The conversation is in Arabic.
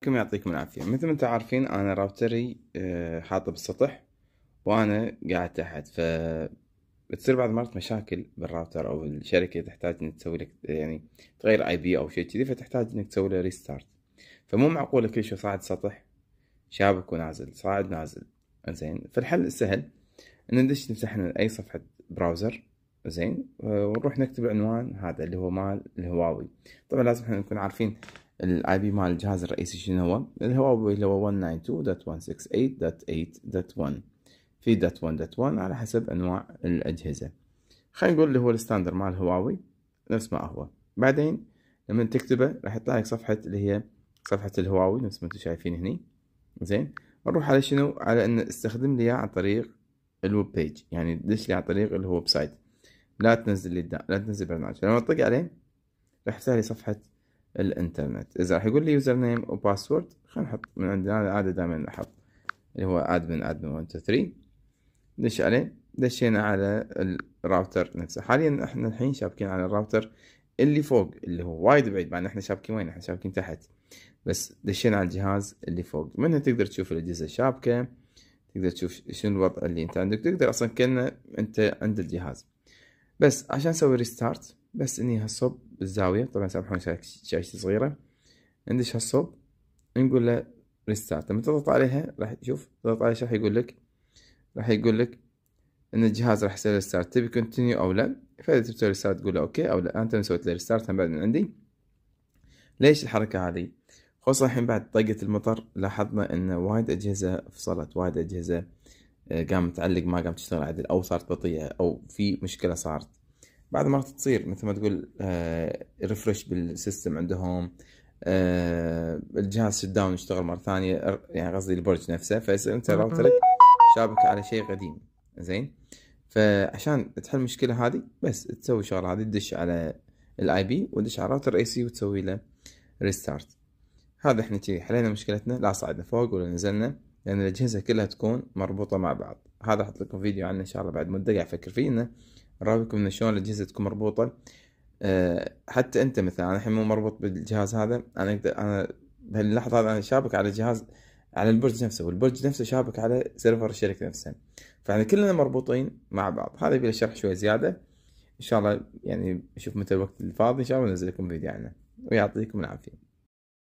كم يعطيكم العافية مثل ما انتم عارفين انا راوتري آه، حاطه بالسطح وانا قاعد تحت ف بتصير بعض المرات مشاكل بالراوتر او الشركة تحتاج انك تسوي لك يعني تغير اي بي او شيء كذي فتحتاج انك تسوي له ريستارت فمو معقولة كل شيء صاعد سطح شابك ونازل صاعد نازل زين فالحل السهل ان ندش نفتح لنا اي صفحة براوزر زين آه، ونروح نكتب العنوان هذا اللي هو مال الهواوي طبعا لازم احنا نكون عارفين الاي بي مال الجهاز الرئيسي شنو هو الهواوي اللي هو 192.168.8.1 في دات 1 دات 1 على حسب انواع الاجهزه خلينا نقول اللي هو الستاندر مال هواوي نفس ما هو بعدين لما تكتبه راح يطلع لك صفحه اللي هي صفحه الهواوي نفس ما انتم شايفين هني زين نروح على شنو على ان استخدم لي عن طريق الويب بيج يعني دش لي عن طريق الويب سايت لا تنزل لي لا تنزل برنامج لما اطق عليه راح يفتح لي صفحه الانترنت اذا راح يقول لي يوزر نيم وباسورد خلينا نحط من عندنا العاده دائما نحط اللي هو ادمن ادمن 1 2 3 دش عليه دشينا على الراوتر نفسه حاليا احنا الحين شابكين على الراوتر اللي فوق اللي هو وايد بعيد بعد احنا شابكين وين احنا شابكين تحت بس دشينا على الجهاز اللي فوق منها تقدر تشوف الاجهزه الشابكه تقدر تشوف شنو الوضع اللي انت عندك تقدر اصلا كأنه انت عند الجهاز بس عشان اسوي ريستارت بس اني هالصوب بالزاوية طبعا سامحوني شاشتي صغيرة عندش هالصوب نقول له ريستارت لما تضغط عليها راح تشوف تضغط عليها راح يقول لك راح يقول لك ان الجهاز راح يسوي ريستارت تبي كونتينيو او لا فاذا تبي تسوي ريستارت تقول له اوكي او لا انت تو سويت له ريستارت بعد من عندي ليش الحركة هذه خصوصا الحين بعد طاقة المطر لاحظنا ان وايد اجهزة فصلت وايد اجهزة آه، قامت تعلق ما قامت تشتغل عدل او صارت بطيئة او في مشكلة صارت بعض المرات تصير مثل ما تقول ريفرش آه، بالسيستم عندهم آه، الجهاز شت داون يشتغل مره ثانيه يعني قصدي البرج نفسه فيصير انت راوترك شابك على شيء قديم زين فعشان تحل المشكله هذه بس تسوي الشغله هذه تدش على الاي بي وتدش على راوتر اي سي وتسوي له ريستارت هذا احنا كذي حلينا مشكلتنا لا صعدنا فوق ولا نزلنا لان الاجهزه كلها تكون مربوطه مع بعض هذا احط لكم فيديو عنه ان شاء الله بعد مده قاعد افكر فيه انه رابطكم من شلون الاجهزه تكون مربوطه آه، حتى انت مثلا انا الحين مو مربوط بالجهاز هذا انا اقدر انا بهاللحظه هذا انا شابك على جهاز على البرج نفسه والبرج نفسه شابك على سيرفر الشركه نفسها فاحنا كلنا مربوطين مع بعض هذا يبي شرح شوي زياده ان شاء الله يعني اشوف متى الوقت الفاضي ان شاء الله ننزل لكم فيديو عنه ويعطيكم العافيه